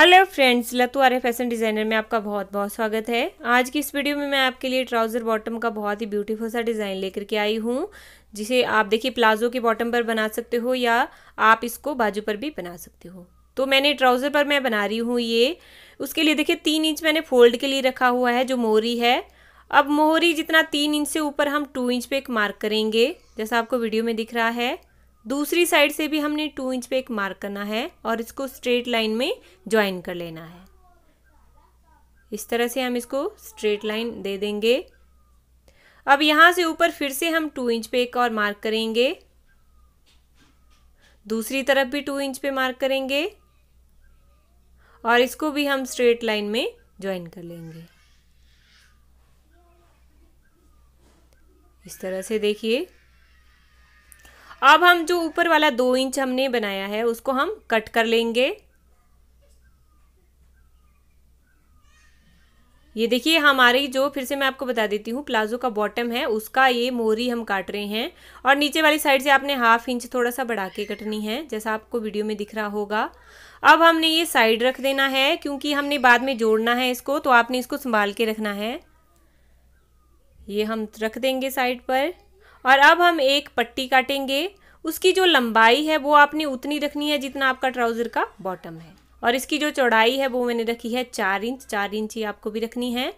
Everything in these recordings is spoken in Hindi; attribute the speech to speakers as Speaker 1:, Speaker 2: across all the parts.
Speaker 1: हेलो फ्रेंड्स लतुआरे फैशन डिज़ाइनर में आपका बहुत बहुत स्वागत है आज की इस वीडियो में मैं आपके लिए ट्राउज़र बॉटम का बहुत ही ब्यूटीफुल सा डिज़ाइन लेकर के आई हूँ जिसे आप देखिए प्लाजो के बॉटम पर बना सकते हो या आप इसको बाजू पर भी बना सकते हो तो मैंने ट्राउज़र पर मैं बना रही हूँ ये उसके लिए देखिए तीन इंच मैंने फोल्ड के लिए रखा हुआ है जो मोहरी है अब मोहरी जितना तीन इंच से ऊपर हम टू इंच पे एक मार्क करेंगे जैसा आपको वीडियो में दिख रहा है दूसरी साइड से भी हमने टू इंच पे एक मार्क करना है और इसको स्ट्रेट लाइन में ज्वाइन कर लेना है इस तरह से हम इसको स्ट्रेट लाइन दे देंगे अब यहाँ से ऊपर फिर से हम टू इंच पे एक और मार्क करेंगे दूसरी तरफ भी टू इंच पे मार्क करेंगे और इसको भी हम स्ट्रेट लाइन में ज्वाइन कर लेंगे इस तरह से देखिए अब हम जो ऊपर वाला दो इंच हमने बनाया है उसको हम कट कर लेंगे ये देखिए हमारी जो फिर से मैं आपको बता देती हूँ प्लाजो का बॉटम है उसका ये मोरी हम काट रहे हैं और नीचे वाली साइड से आपने हाफ इंच थोड़ा सा बढ़ा के कटनी है जैसा आपको वीडियो में दिख रहा होगा अब हमने ये साइड रख देना है क्योंकि हमने बाद में जोड़ना है इसको तो आपने इसको संभाल के रखना है ये हम रख देंगे साइड पर और अब हम एक पट्टी काटेंगे उसकी जो लंबाई है वो आपने उतनी रखनी है जितना आपका ट्राउज़र का बॉटम है और इसकी जो चौड़ाई है वो मैंने रखी है चार इंच चार इंच ही आपको भी रखनी है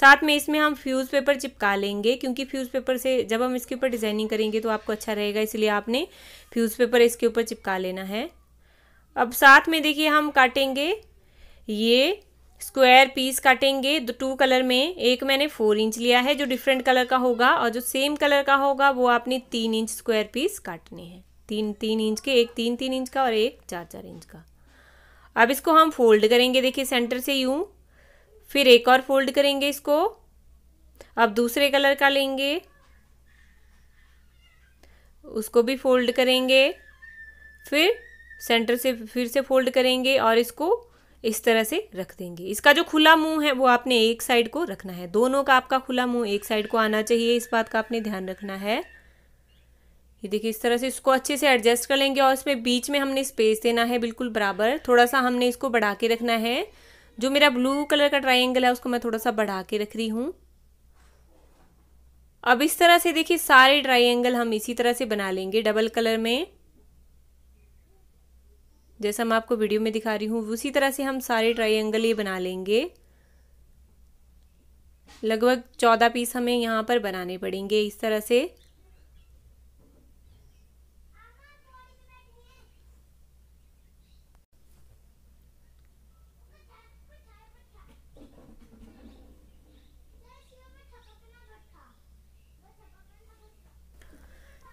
Speaker 1: साथ में इसमें हम फ्यूज़ पेपर चिपका लेंगे क्योंकि फ्यूज़ पेपर से जब हम इसके ऊपर डिज़ाइनिंग करेंगे तो आपको अच्छा रहेगा इसलिए आपने फ्यूज़ पेपर इसके ऊपर चिपका लेना है अब साथ में देखिए हम काटेंगे ये स्क्वायर पीस काटेंगे दो टू कलर में एक मैंने फोर इंच लिया है जो डिफरेंट कलर का होगा और जो सेम कलर का होगा वो आपने तीन इंच स्क्वायर पीस काटने हैं तीन तीन इंच के एक तीन तीन इंच का और एक चार चार इंच का अब इसको हम फोल्ड करेंगे देखिए सेंटर से यूं फिर एक और फोल्ड करेंगे इसको अब दूसरे कलर का लेंगे उसको भी फोल्ड करेंगे फिर सेंटर से फिर से फोल्ड करेंगे और इसको इस तरह से रख देंगे इसका जो खुला मुंह है वो आपने एक साइड को रखना है दोनों का आपका खुला मुंह एक साइड को आना चाहिए इस बात का आपने ध्यान रखना है ये देखिए इस तरह से इसको अच्छे से एडजस्ट कर लेंगे और इसमें बीच में हमने स्पेस देना है बिल्कुल बराबर थोड़ा सा हमने इसको बढ़ा के रखना है जो मेरा ब्लू कलर का ट्राइंगल है उसको मैं थोड़ा सा बढ़ा के रख रही हूँ अब इस तरह से देखिए सारे ट्राइंगल हम इसी तरह से बना लेंगे डबल कलर में जैसा मैं आपको वीडियो में दिखा रही हूँ उसी तरह से हम सारे ट्राइंगल ये बना लेंगे लगभग चौदह पीस हमें यहाँ पर बनाने पड़ेंगे इस तरह से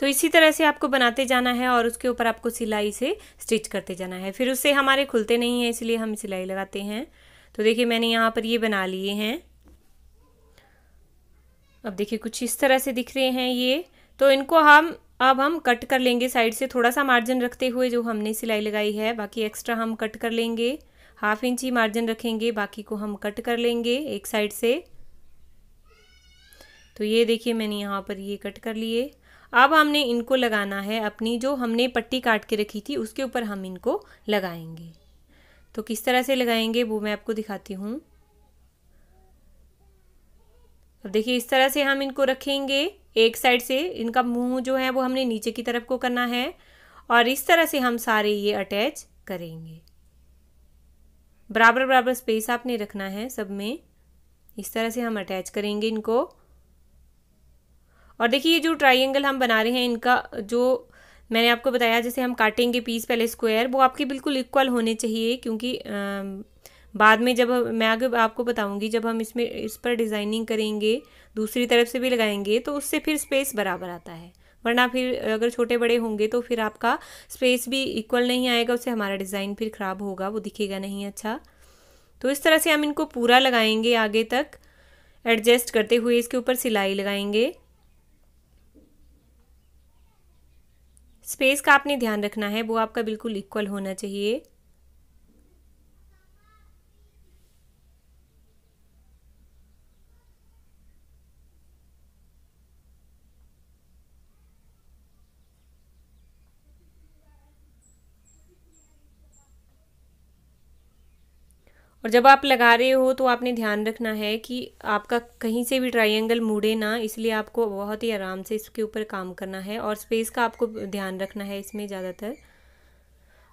Speaker 1: तो इसी तरह से आपको बनाते जाना है और उसके ऊपर आपको सिलाई से स्टिच करते जाना है फिर उससे हमारे खुलते नहीं हैं इसलिए हम सिलाई लगाते हैं तो देखिए मैंने यहाँ पर ये बना लिए हैं अब देखिए कुछ इस तरह से दिख रहे हैं ये तो इनको हम अब हम कट कर लेंगे साइड से थोड़ा सा मार्जिन रखते हुए जो हमने सिलाई लगाई है बाकी एक्स्ट्रा हम कट कर लेंगे हाफ इंच ही मार्जिन रखेंगे बाकी को हम कट कर लेंगे एक साइड से तो ये देखिए मैंने यहाँ पर ये कट कर लिए अब हमने इनको लगाना है अपनी जो हमने पट्टी काट के रखी थी उसके ऊपर हम इनको लगाएंगे तो किस तरह से लगाएंगे वो मैं आपको दिखाती हूँ अब देखिए इस तरह से हम इनको रखेंगे एक साइड से इनका मुंह जो है वो हमने नीचे की तरफ को करना है और इस तरह से हम सारे ये अटैच करेंगे बराबर बराबर स्पेस आपने रखना है सब में इस तरह से हम अटैच करेंगे इनको और देखिए ये जो ट्राइंगल हम बना रहे हैं इनका जो मैंने आपको बताया जैसे हम काटेंगे पीस पहले स्क्वायर वो आपके बिल्कुल इक्वल होने चाहिए क्योंकि बाद में जब मैं आगे आपको बताऊंगी जब हम इसमें इस पर डिज़ाइनिंग करेंगे दूसरी तरफ से भी लगाएंगे तो उससे फिर स्पेस बराबर आता है वरना फिर अगर छोटे बड़े होंगे तो फिर आपका स्पेस भी इक्वल नहीं आएगा उससे हमारा डिज़ाइन फिर ख़राब होगा वो दिखेगा नहीं अच्छा तो इस तरह से हम इनको पूरा लगाएंगे आगे तक एडजस्ट करते हुए इसके ऊपर सिलाई लगाएंगे स्पेस का आपने ध्यान रखना है वो आपका बिल्कुल इक्वल होना चाहिए और जब आप लगा रहे हो तो आपने ध्यान रखना है कि आपका कहीं से भी ट्रायंगल मुड़े ना इसलिए आपको बहुत ही आराम से इसके ऊपर काम करना है और स्पेस का आपको ध्यान रखना है इसमें ज़्यादातर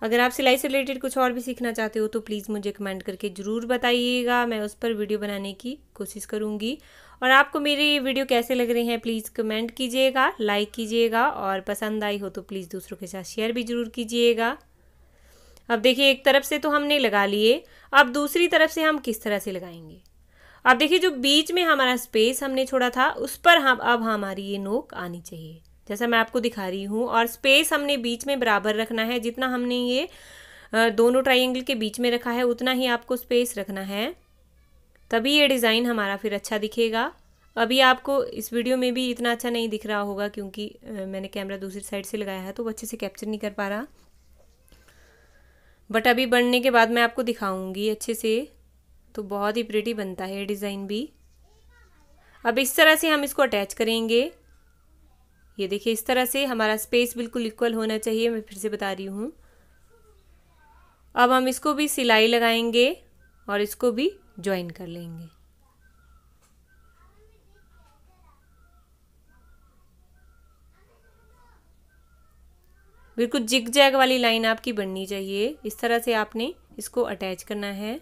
Speaker 1: अगर आप सिलाई से रिलेटेड कुछ और भी सीखना चाहते हो तो प्लीज़ मुझे कमेंट करके ज़रूर बताइएगा मैं उस पर वीडियो बनाने की कोशिश करूँगी और आपको मेरे ये वीडियो कैसे लग रहे हैं प्लीज़ कमेंट कीजिएगा लाइक कीजिएगा और पसंद आई हो तो प्लीज़ दूसरों के साथ शेयर भी ज़रूर कीजिएगा अब देखिए एक तरफ से तो हमने लगा लिए अब दूसरी तरफ से हम किस तरह से लगाएंगे अब देखिए जो बीच में हमारा स्पेस हमने छोड़ा था उस पर हम अब हमारी ये नोक आनी चाहिए जैसा मैं आपको दिखा रही हूँ और स्पेस हमने बीच में बराबर रखना है जितना हमने ये दोनों ट्राइंगल के बीच में रखा है उतना ही आपको स्पेस रखना है तभी ये डिज़ाइन हमारा फिर अच्छा दिखेगा अभी आपको इस वीडियो में भी इतना अच्छा नहीं दिख रहा होगा क्योंकि मैंने कैमरा दूसरी साइड से लगाया है तो वो अच्छे से कैप्चर नहीं कर पा रहा बट अभी बनने के बाद मैं आपको दिखाऊंगी अच्छे से तो बहुत ही प्रिटी बनता है डिज़ाइन भी अब इस तरह से हम इसको अटैच करेंगे ये देखिए इस तरह से हमारा स्पेस बिल्कुल इक्वल होना चाहिए मैं फिर से बता रही हूँ अब हम इसको भी सिलाई लगाएंगे और इसको भी ज्वाइन कर लेंगे बिल्कुल जिग जैग वाली लाइन आपकी बननी चाहिए इस तरह से आपने इसको अटैच करना है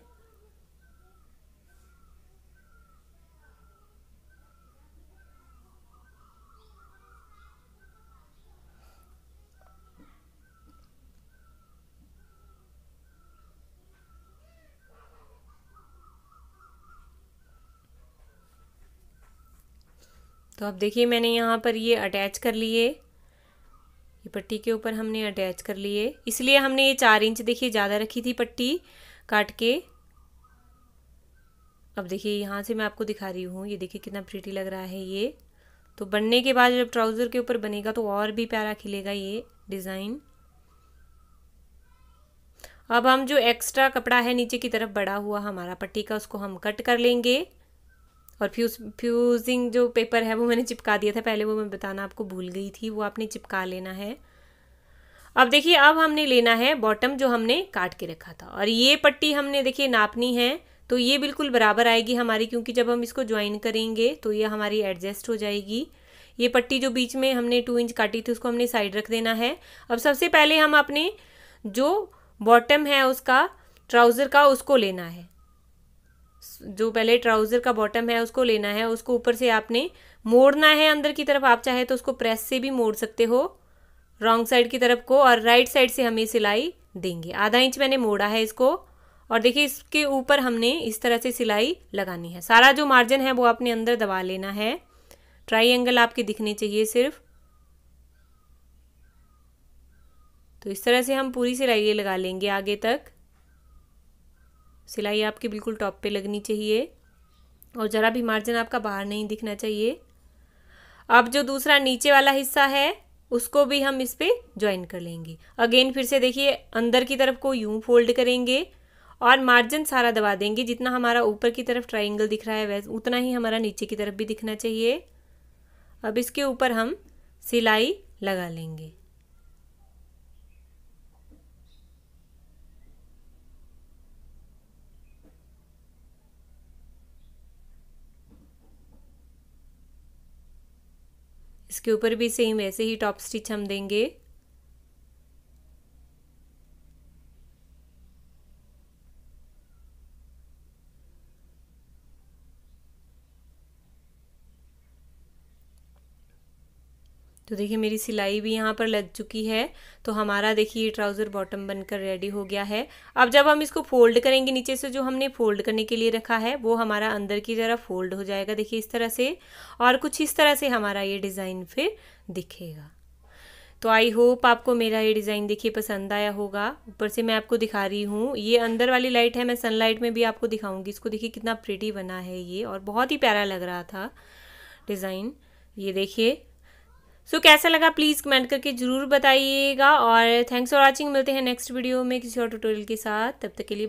Speaker 1: तो अब देखिए मैंने यहाँ पर ये अटैच कर लिए पट्टी के ऊपर हमने अटैच कर लिए इसलिए हमने ये चार इंच देखिए ज़्यादा रखी थी पट्टी काट के अब देखिए यहाँ से मैं आपको दिखा रही हूँ ये देखिए कितना प्रीटी लग रहा है ये तो बनने के बाद जब ट्राउज़र के ऊपर बनेगा तो और भी प्यारा खिलेगा ये डिज़ाइन अब हम जो एक्स्ट्रा कपड़ा है नीचे की तरफ बड़ा हुआ हमारा पट्टी का उसको हम कट कर लेंगे और फ्यूज फ्यूजिंग जो पेपर है वो मैंने चिपका दिया था पहले वो मैं बताना आपको भूल गई थी वो आपने चिपका लेना है अब देखिए अब हमने लेना है बॉटम जो हमने काट के रखा था और ये पट्टी हमने देखिए नापनी है तो ये बिल्कुल बराबर आएगी हमारी क्योंकि जब हम इसको ज्वाइन करेंगे तो ये हमारी एडजस्ट हो जाएगी ये पट्टी जो बीच में हमने टू इंच काटी थी उसको हमने साइड रख देना है अब सबसे पहले हम अपने जो बॉटम है उसका ट्राउज़र का उसको लेना है जो पहले ट्राउज़र का बॉटम है उसको लेना है उसको ऊपर से आपने मोड़ना है अंदर की तरफ आप चाहे तो उसको प्रेस से भी मोड़ सकते हो रॉन्ग साइड की तरफ को और राइट साइड से हमें सिलाई देंगे आधा इंच मैंने मोड़ा है इसको और देखिए इसके ऊपर हमने इस तरह से सिलाई लगानी है सारा जो मार्जिन है वो आपने अंदर दबा लेना है एंगल आपके दिखने चाहिए सिर्फ तो इस तरह से हम पूरी सिलाई लगा लेंगे आगे तक सिलाई आपकी बिल्कुल टॉप पे लगनी चाहिए और ज़रा भी मार्जिन आपका बाहर नहीं दिखना चाहिए अब जो दूसरा नीचे वाला हिस्सा है उसको भी हम इस पर ज्वाइन कर लेंगे अगेन फिर से देखिए अंदर की तरफ को यूँ फोल्ड करेंगे और मार्जिन सारा दबा देंगे जितना हमारा ऊपर की तरफ ट्राइंगल दिख रहा है वैसे उतना ही हमारा नीचे की तरफ भी दिखना चाहिए अब इसके ऊपर हम सिलाई लगा लेंगे इसके ऊपर भी सेम ऐसे ही टॉप स्टिच हम देंगे तो देखिए मेरी सिलाई भी यहाँ पर लग चुकी है तो हमारा देखिए ये ट्राउज़र बॉटम बनकर रेडी हो गया है अब जब हम इसको फोल्ड करेंगे नीचे से जो हमने फोल्ड करने के लिए रखा है वो हमारा अंदर की तरह फोल्ड हो जाएगा देखिए इस तरह से और कुछ इस तरह से हमारा ये डिज़ाइन फिर दिखेगा तो आई होप आपको मेरा ये डिज़ाइन देखिए पसंद आया होगा ऊपर से मैं आपको दिखा रही हूँ ये अंदर वाली लाइट है मैं सनलाइट में भी आपको दिखाऊंगी इसको देखिए कितना प्रिटी बना है ये और बहुत ही प्यारा लग रहा था डिज़ाइन ये देखिए सो so, कैसा लगा प्लीज़ कमेंट करके ज़रूर बताइएगा और थैंक्स फॉर वॉचिंग मिलते हैं नेक्स्ट वीडियो में किसी और ट्यूटोरियल के साथ तब तक के लिए